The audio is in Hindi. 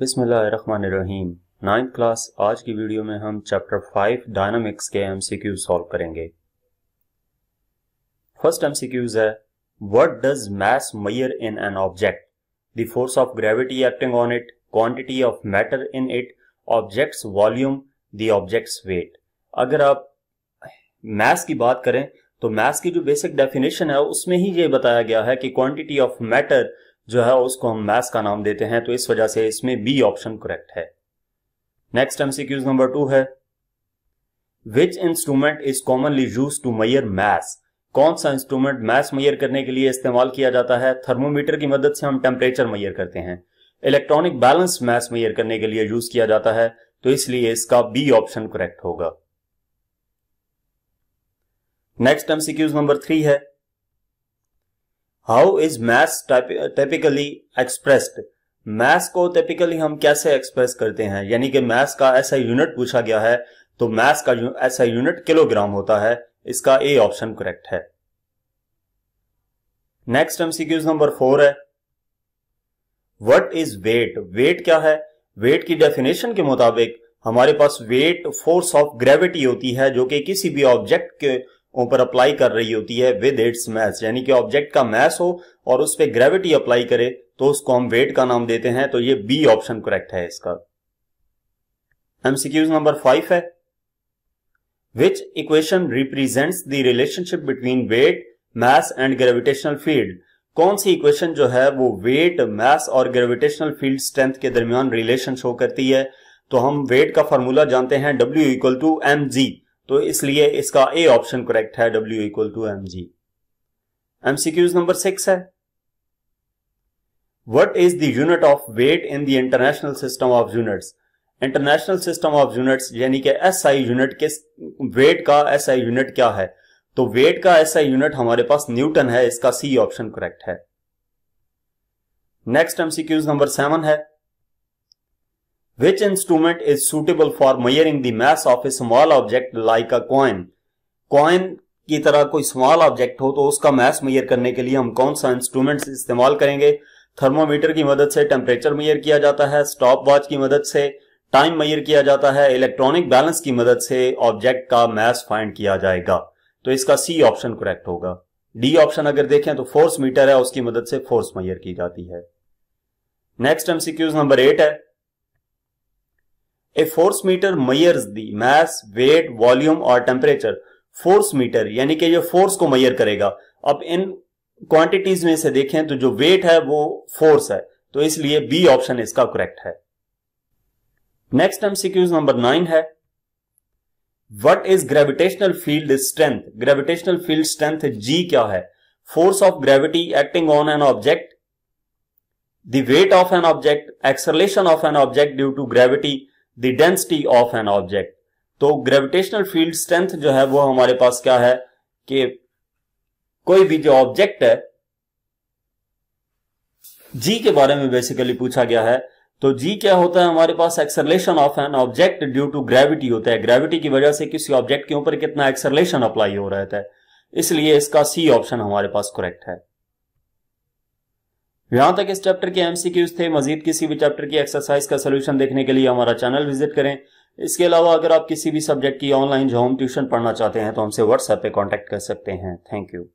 बिस्मिल्लाहिर्रहमानिर्रहीम नाइन्थ क्लास आज की वीडियो में हम चैप्टर फाइव डायनामिक्स के एमसीक्यू सॉल्व करेंगे फर्स्ट एमसीक्यूज है what does mass measure in an object the force of gravity acting on it quantity of matter in it object's volume the object's weight अगर आप मैस की बात करें तो मैस की जो बेसिक डेफिनेशन है उसमें ही ये बताया गया है कि क्वांटिटी ऑफ मैटर जो है उसको हम मैथ्स का नाम देते हैं तो इस वजह से इसमें बी ऑप्शन करेक्ट है नेक्स्ट एमसीक्यूज नंबर टू है which instrument is commonly use to measure mass कौन सा इंस्ट्रूमेंट मैथ मैयर करने के लिए इस्तेमाल किया जाता है थर्मोमीटर की मदद से हम टेम्परेचर मैयर करते हैं इलेक्ट्रॉनिक बैलेंस मैथ मैयर करने के लिए यूज किया जाता है तो इसलिए इसका बी ऑप्शन करेक्ट होगा नेक्स्ट एमसीक्यूज नंबर थ्री है how is mass typically expressed mass को टिपिकली हम कैसे एक्सप्रेस करते हैं यानी कि मैथ्स का ऐसा यूनिट पूछा गया है तो मैथ्स का ऐसा यूनिट किलोग्राम होता है इसका ए ऑप्शन करेक्ट है नेक्स्ट एमसीक्यूज नंबर फोर है वट इज वेट वेट क्या है वेट की डेफिनेशन के मुताबिक हमारे पास वेट फोर्स ऑफ ग्रेविटी होती है जो कि किसी भी ऑब्जेक्ट के ऊपर अप्लाई कर रही होती है विद इट्स मैस यानी कि ऑब्जेक्ट का मैस हो और उस पर ग्रेविटी अप्लाई करे तो उसको हम वेट का नाम देते हैं तो ये बी ऑप्शन करेक्ट है इसका एमसीक्यूज नंबर फाइव है which equation represents the relationship between weight mass and gravitational field कौन सी इक्वेशन जो है वो वेट मास और ग्रेविटेशनल फील्ड स्ट्रेंथ के दरमियान रिलेशन शो करती है तो हम वेट का फॉर्मूला जानते हैं W equal to M G तो इसलिए इसका ए ऑप्शन करेक्ट है W equal to M G MCQs number six है what is the unit of weight in the international system of units international system of units यानी कि एस आई यूनिट किस वेट का एस आई यूनिट क्या है तो वेट का एस आई यूनिट हमारे पास न्यूटन है इसका सी ऑप्शन करेक्ट है नेक्स्ट एमसीक्यूज नंबर सेवन है Which instrument is suitable for measuring the mass of a small object like a coin? Coin की तरह कोई स्मॉल ऑब्जेक्ट हो तो उसका मास मयर करने के लिए हम कौन सा इंस्ट्रूमेंट इस्तेमाल करेंगे थर्मोमीटर की मदद से टेम्परेचर मेयर किया जाता है स्टॉप वॉच की मदद से टाइम मेयर किया जाता है इलेक्ट्रॉनिक बैलेंस की मदद से ऑब्जेक्ट का मास फाइंड किया जाएगा तो इसका सी ऑप्शन करेक्ट होगा डी ऑप्शन अगर देखें तो फोर्स मीटर है उसकी मदद से फोर्स मेयर की जाती है नेक्स्ट एमसीक्यूज नंबर एट है a force meter measures the mass weight volume और टेम्परेचर फोर्स मीटर यानी कि ये फोर्स को मयर करेगा अब इन क्वांटिटीज में से देखें तो जो वेट है वो फोर्स है तो इसलिए बी ऑप्शन इसका करेक्ट है नेक्स्ट एमसीक्यूज नंबर नाइन है what is gravitational field strength gravitational field strength g क्या है force of gravity acting on an object the weight of an object acceleration of an object due to gravity the density of an object तो ग्रेविटेशनल फील्ड स्ट्रेंथ जो है वो हमारे पास क्या है कि कोई भी जो ऑब्जेक्ट है जी के बारे में बेसिकली पूछा गया है तो जी क्या होता है हमारे पास acceleration of an object due to gravity होता है ग्रेविटी की वजह से किसी ऑब्जेक्ट के ऊपर कितना एक्सरलेशन अप्लाई हो रहा है इसलिए इसका सी ऑप्शन हमारे पास करेक्ट है यहां तक इस चैप्टर के एमसीक्यूज थे मजीद किसी भी चैप्टर की एक्सरसाइज का सोल्यूशन देखने के लिए हमारा चैनल विजिट करें इसके अलावा अगर आप किसी भी सब्जेक्ट की ऑनलाइन जो होम ट्यूशन पढ़ना चाहते हैं तो हमसे व्हाट्सएप पे कांटेक्ट कर सकते हैं थैंक यू